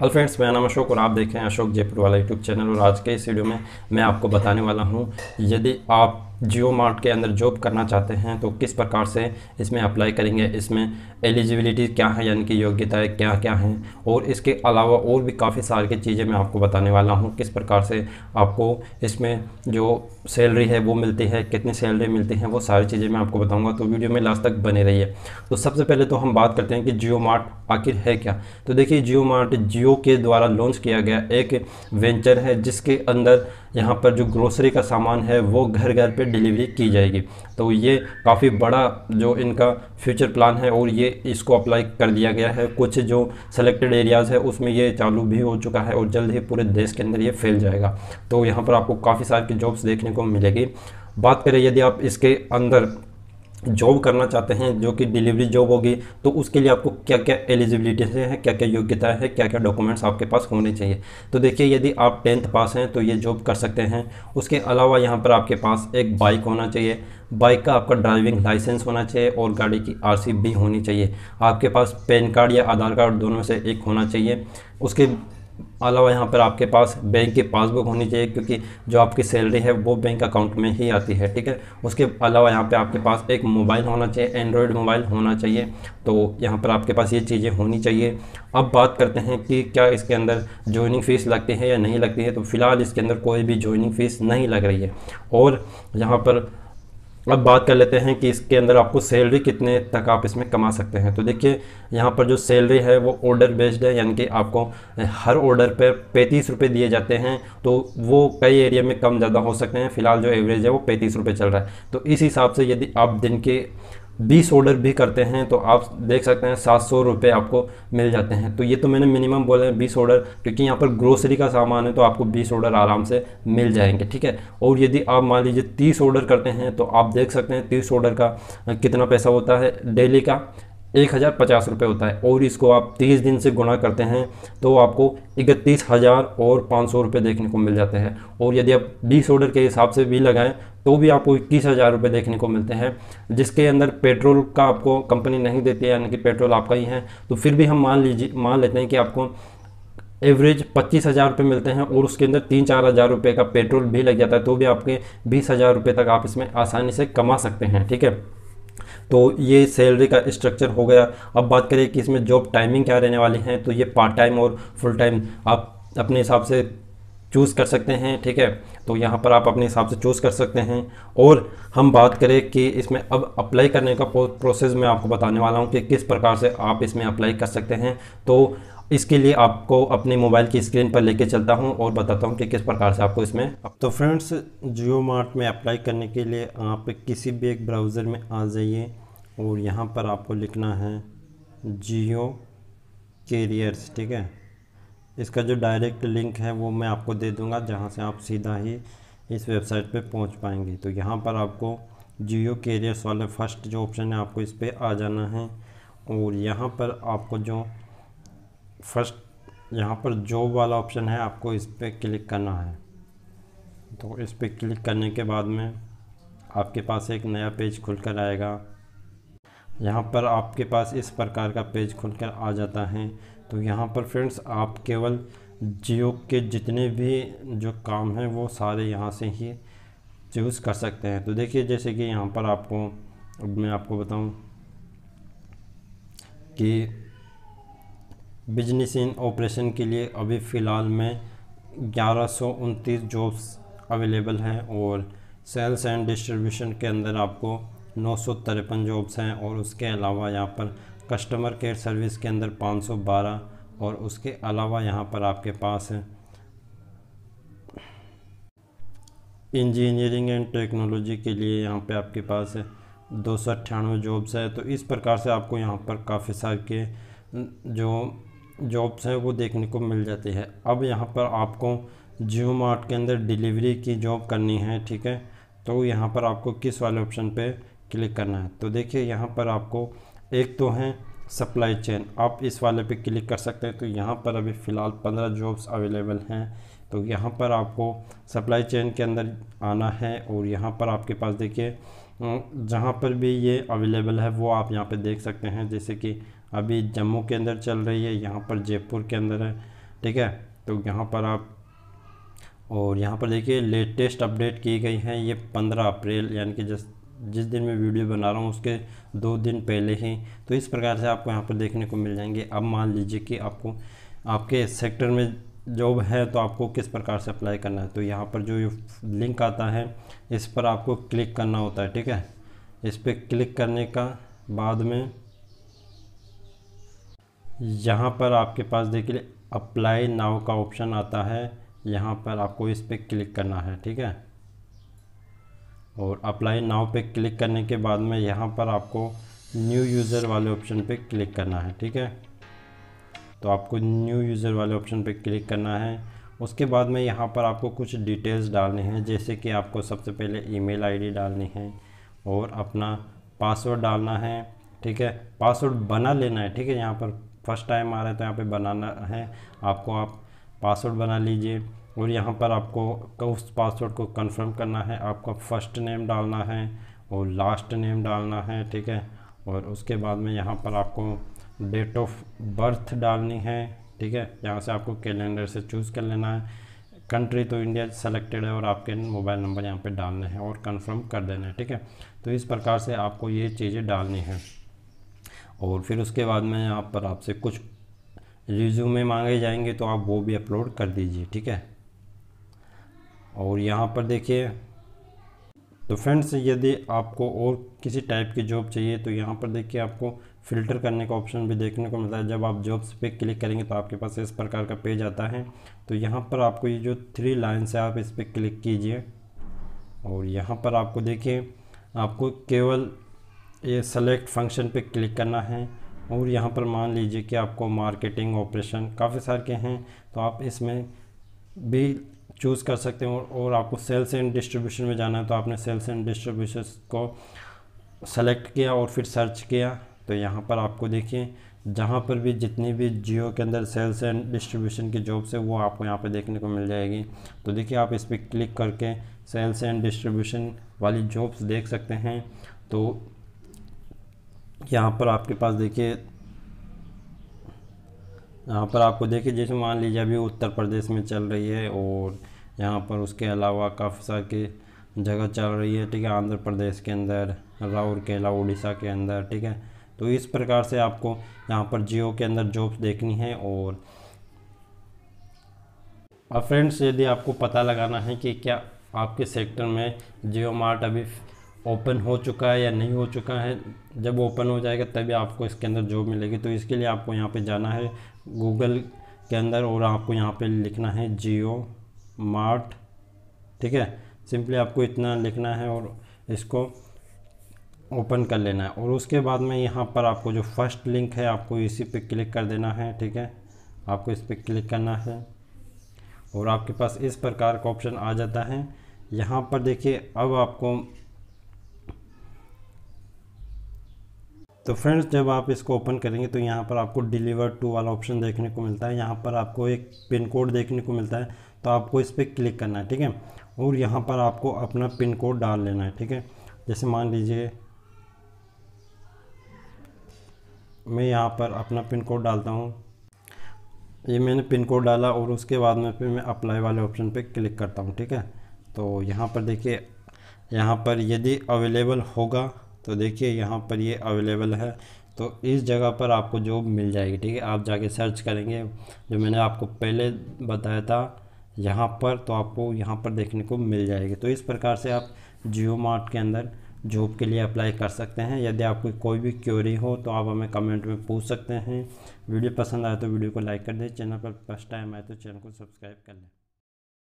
hello friends मेरा नाम अशोक और आप देख रहे हैं अशोक जयपुर वाला यूट्यूब चैनल और आज के इस वीडियो में मैं आपको बताने वाला हूँ यदि आप जियो मार्ट के अंदर जॉब करना चाहते हैं तो किस प्रकार से इसमें अप्लाई करेंगे इसमें एलिजिबिलिटी क्या है यानी कि योग्यताएँ क्या क्या हैं और इसके अलावा और भी काफ़ी सारी चीज़ें मैं आपको बताने वाला हूँ किस प्रकार से आपको इसमें जो सैलरी है वो मिलती है कितनी सैलरी मिलती है वो सारी चीज़ें मैं आपको बताऊँगा तो वीडियो में लास्ट तक बने रही तो सबसे पहले तो हम बात करते हैं कि जियो मार्ट आखिर है क्या तो देखिए जियो मार्ट जियो के द्वारा लॉन्च किया गया एक वेंचर है जिसके अंदर यहाँ पर जो ग्रोसरी का सामान है वो घर घर पर डिलीवरी की जाएगी तो ये काफ़ी बड़ा जो इनका फ्यूचर प्लान है और ये इसको अप्लाई कर दिया गया है कुछ जो सेलेक्टेड एरियाज़ है उसमें ये चालू भी हो चुका है और जल्द ही पूरे देश के अंदर ये फैल जाएगा तो यहाँ पर आपको काफ़ी सारे जॉब्स देखने को मिलेगी बात करें यदि आप इसके अंदर जॉब करना चाहते हैं जो कि डिलीवरी जॉब होगी तो उसके लिए आपको क्या क्या एलिजिबिलिटी है क्या क्या योग्यता है क्या क्या डॉक्यूमेंट्स आपके पास होने चाहिए तो देखिए यदि आप टेंथ पास हैं तो ये जॉब कर सकते हैं उसके अलावा यहाँ पर आपके पास एक बाइक होना चाहिए बाइक का आपका ड्राइविंग लाइसेंस होना चाहिए और गाड़ी की आर भी होनी चाहिए आपके पास पैन कार्ड या आधार कार्ड दोनों से एक होना चाहिए उसके अलावा यहाँ पर आपके पास बैंक की पासबुक होनी चाहिए क्योंकि जो आपकी सैलरी है वो बैंक अकाउंट में ही आती है ठीक है उसके अलावा यहाँ पे आपके पास एक मोबाइल होना चाहिए एंड्रॉयड मोबाइल होना चाहिए तो यहाँ पर आपके पास ये चीज़ें होनी चाहिए अब बात करते हैं कि क्या इसके अंदर ज्वाइनिंग फ़ीस लगती है या नहीं लगती है तो फ़िलहाल इसके अंदर कोई भी ज्वाइनिंग फ़ीस नहीं लग रही है और यहाँ पर अब बात कर लेते हैं कि इसके अंदर आपको सैलरी कितने तक आप इसमें कमा सकते हैं तो देखिए यहाँ पर जो सैलरी है वो ऑर्डर बेस्ड है यानी कि आपको हर ऑर्डर पर पैंतीस रुपये दिए जाते हैं तो वो कई एरिया में कम ज़्यादा हो सकते हैं फिलहाल जो एवरेज है वो पैंतीस रुपये चल रहा है तो इस हिसाब से यदि आप दिन के बीस ऑर्डर भी करते हैं तो आप देख सकते हैं सात सौ रुपये आपको मिल जाते हैं तो ये तो मैंने मिनिमम बोला है बीस ऑर्डर क्योंकि यहाँ पर ग्रोसरी का सामान है तो आपको बीस ऑर्डर आराम से मिल जाएंगे ठीक है और यदि आप मान लीजिए तीस ऑर्डर करते हैं तो आप देख सकते हैं तीस ऑर्डर का कितना पैसा होता है डेली का एक हज़ार पचास रुपये होता है और इसको आप तीस दिन से गुणा करते हैं तो आपको इकतीस हज़ार और पाँच सौ रुपये देखने को मिल जाते हैं और यदि आप बीस ऑर्डर के हिसाब से भी लगाएं तो भी आपको इक्कीस हज़ार रुपये देखने को मिलते हैं जिसके अंदर पेट्रोल का आपको कंपनी नहीं देती है यानी कि पेट्रोल आपका ही है तो फिर भी हम मान लीजिए मान लेते हैं कि आपको एवरेज पच्चीस हज़ार रुपये मिलते हैं और उसके अंदर तीन चार हज़ार रुपये का पेट्रोल भी लग जाता है तो भी आपके बीस हज़ार रुपये तक आप इसमें आसानी से कमा सकते हैं ठीक है तो ये सैलरी का स्ट्रक्चर हो गया अब बात करें कि इसमें जॉब टाइमिंग क्या रहने वाली हैं तो ये पार्ट टाइम और फुल टाइम आप अपने हिसाब से चूज़ कर सकते हैं ठीक है तो यहाँ पर आप अपने हिसाब से चूज़ कर सकते हैं और हम बात करें कि इसमें अब अप्लाई करने का प्रोसेस मैं आपको बताने वाला हूँ कि किस प्रकार से आप इसमें अप्लाई कर सकते हैं तो इसके लिए आपको अपने मोबाइल की स्क्रीन पर लेके चलता हूँ और बताता हूँ कि किस प्रकार से आपको इसमें तो फ्रेंड्स जियो मार्ट में अप्लाई करने के लिए आप किसी भी एक ब्राउज़र में आ जाइए और यहाँ पर आपको लिखना है जियो कैरियर्स ठीक है इसका जो डायरेक्ट लिंक है वो मैं आपको दे दूँगा जहाँ से आप सीधा ही इस वेबसाइट पर पहुँच पाएंगे तो यहाँ पर आपको जियो कैरियर्स वाले फर्स्ट जो ऑप्शन है आपको इस पर आ जाना है और यहाँ पर आपको जो फर्स्ट यहाँ पर जॉब वाला ऑप्शन है आपको इस पर क्लिक करना है तो इस पर क्लिक करने के बाद में आपके पास एक नया पेज खुलकर आएगा यहाँ पर आपके पास इस प्रकार का पेज खुलकर आ जाता है तो यहाँ पर फ्रेंड्स आप केवल जियो के जितने भी जो काम हैं वो सारे यहाँ से ही चूज़ कर सकते हैं तो देखिए जैसे कि यहाँ पर आपको अब मैं आपको बताऊँ कि बिजनेस इन ऑपरेशन के लिए अभी फ़िलहाल में ग्यारह सौ उनतीस जॉब्स अवेलेबल हैं और सेल्स एंड डिस्ट्रीब्यूशन के अंदर आपको नौ सौ तिरपन जॉब्स हैं और उसके अलावा यहाँ पर कस्टमर केयर सर्विस के अंदर पाँच सौ बारह और उसके अलावा यहाँ पर आपके पास है इंजीनियरिंग एंड टेक्नोलॉजी के लिए यहाँ पे आपके पास है दो सौ अट्ठानवे जॉब्स है तो इस प्रकार से आपको यहाँ पर काफ़ी सारे के जो जॉब्स हैं वो देखने को मिल जाती है अब यहाँ पर आपको जियो मार्ट के अंदर डिलीवरी की जॉब करनी है ठीक है तो यहाँ पर आपको किस वाले ऑप्शन पे क्लिक करना है तो देखिए यहाँ पर आपको एक तो है सप्लाई चेन आप इस वाले पे क्लिक कर सकते हैं तो यहाँ पर अभी फ़िलहाल पंद्रह जॉब्स अवेलेबल हैं तो यहाँ पर आपको सप्लाई चेन के अंदर आना है और यहाँ पर आपके पास देखिए जहाँ पर भी ये अवेलेबल है वो आप यहाँ पे देख सकते हैं जैसे कि अभी जम्मू के अंदर चल रही है यहाँ पर जयपुर के अंदर है ठीक है तो यहाँ पर आप और यहाँ पर देखिए लेटेस्ट अपडेट की गई है ये पंद्रह अप्रैल यानी कि जस्ट जिस दिन मैं वीडियो बना रहा हूँ उसके दो दिन पहले ही तो इस प्रकार से आपको यहाँ पर देखने को मिल जाएंगे अब मान लीजिए कि आपको आपके सेक्टर में जॉब है तो आपको किस प्रकार से अप्लाई करना है तो यहाँ पर जो ये लिंक आता है इस पर आपको क्लिक करना होता है ठीक है इस पर क्लिक करने का बाद में यहाँ पर आपके पास देखिए अप्लाई नाव का ऑप्शन आता है यहाँ पर आपको इस पर क्लिक करना है ठीक है और अप्लाई नाव पे क्लिक करने के बाद में यहाँ पर आपको न्यू यूज़र वाले ऑप्शन पे क्लिक करना है ठीक है तो आपको न्यू यूज़र वाले ऑप्शन पर क्लिक करना है उसके बाद में यहाँ पर आपको कुछ डिटेल्स डालने हैं जैसे कि आपको सबसे पहले ईमेल आईडी डालनी है और अपना पासवर्ड डालना है ठीक है पासवर्ड बना लेना है ठीक है यहाँ पर फर्स्ट टाइम आ रहा है तो यहाँ पे बनाना है आपको आप पासवर्ड बना लीजिए और यहाँ पर आपको उस पासवर्ड को कंफर्म करना है आपका फर्स्ट नेम डालना है और लास्ट नेम डालना है ठीक है और उसके बाद में यहाँ पर आपको डेट ऑफ बर्थ डालनी है ठीक है यहाँ से आपको कैलेंडर से चूज़ कर लेना है कंट्री तो इंडिया सेलेक्टेड है और आपके मोबाइल नंबर यहाँ पे डालने हैं और कंफर्म कर देना है ठीक है तो इस प्रकार से आपको ये चीज़ें डालनी हैं और फिर उसके बाद में यहाँ पर आपसे कुछ रिज्यूमे मांगे जाएंगे तो आप वो भी अपलोड कर दीजिए ठीक है और यहाँ पर देखिए तो फ्रेंड्स यदि आपको और किसी टाइप की जॉब चाहिए तो यहाँ पर देखिए आपको फ़िल्टर करने का ऑप्शन भी देखने को मिलता है जब आप जॉब्स पे क्लिक करेंगे तो आपके पास इस प्रकार का पेज आता है तो यहाँ पर आपको ये जो थ्री लाइन्स है आप इस पर क्लिक कीजिए और यहाँ पर आपको देखिए आपको केवल ये सेलेक्ट फंक्शन पे क्लिक करना है और यहाँ पर मान लीजिए कि आपको मार्केटिंग ऑपरेशन काफ़ी सारे के हैं तो आप इसमें भी चूज़ कर सकते हैं और, आपको सेल्स एंड डिस्ट्रीब्यूशन में जाना है तो आपने सेल्स एंड डिस्ट्रीब्यूशन को सेलेक्ट किया और फिर सर्च किया तो यहाँ पर आपको देखिए जहाँ पर भी जितनी भी जियो के अंदर सेल्स एंड डिस्ट्रीब्यूशन की जॉब्स है वो आपको यहाँ पर देखने को मिल जाएगी तो देखिए आप इस पर क्लिक करके सेल्स एंड डिस्ट्रीब्यूशन वाली जॉब्स देख सकते हैं तो यहाँ पर आपके पास देखिए यहाँ पर आपको देखिए जैसे मान लीजिए अभी उत्तर प्रदेश में चल रही है और यहाँ पर उसके अलावा काफ़ी सारी जगह चल रही है ठीक है आंध्र प्रदेश के अंदर राउरकेला उड़ीसा के अंदर ठीक है तो इस प्रकार से आपको यहाँ पर जियो के अंदर जॉब्स देखनी है और अब फ्रेंड्स यदि आपको पता लगाना है कि क्या आपके सेक्टर में जियो मार्ट अभी ओपन हो चुका है या नहीं हो चुका है जब ओपन हो जाएगा तभी आपको इसके अंदर जॉब मिलेगी तो इसके लिए आपको यहाँ पे जाना है गूगल के अंदर और आपको यहाँ पे लिखना है जियो मार्ट ठीक है सिंपली आपको इतना लिखना है और इसको ओपन कर लेना है और उसके बाद में यहाँ पर आपको जो फर्स्ट लिंक है आपको इसी पे क्लिक कर देना है ठीक है आपको इस पर क्लिक करना है और आपके पास इस प्रकार का ऑप्शन आ जाता है यहाँ पर देखिए अब आपको तो फ्रेंड्स जब आप इसको ओपन करेंगे तो यहाँ पर आपको डिलीवर टू वाला ऑप्शन देखने को मिलता है यहाँ पर आपको एक पिन कोड देखने को मिलता है तो आपको इस पर क्लिक करना है ठीक है और यहाँ पर आपको अपना पिन कोड डाल लेना है ठीक है जैसे मान लीजिए मैं यहाँ पर अपना पिन कोड डालता हूँ ये मैंने पिन कोड डाला और उसके बाद में फिर मैं अप्लाई वाले ऑप्शन पे क्लिक करता हूँ ठीक है तो यहाँ पर देखिए यहाँ पर यदि अवेलेबल होगा तो देखिए यहाँ पर ये अवेलेबल है तो इस जगह पर आपको जॉब मिल जाएगी ठीक है आप जाके सर्च करेंगे जो मैंने आपको पहले बताया था यहाँ पर तो आपको यहाँ पर देखने को मिल जाएगी तो इस प्रकार से आप जियो मार्ट के अंदर जॉब के लिए अप्लाई कर सकते हैं यदि आपकी कोई भी क्योरी हो तो आप हमें कमेंट में पूछ सकते हैं वीडियो पसंद आए तो वीडियो को लाइक कर दें चैनल पर फर्स्ट टाइम आए तो चैनल को सब्सक्राइब कर लें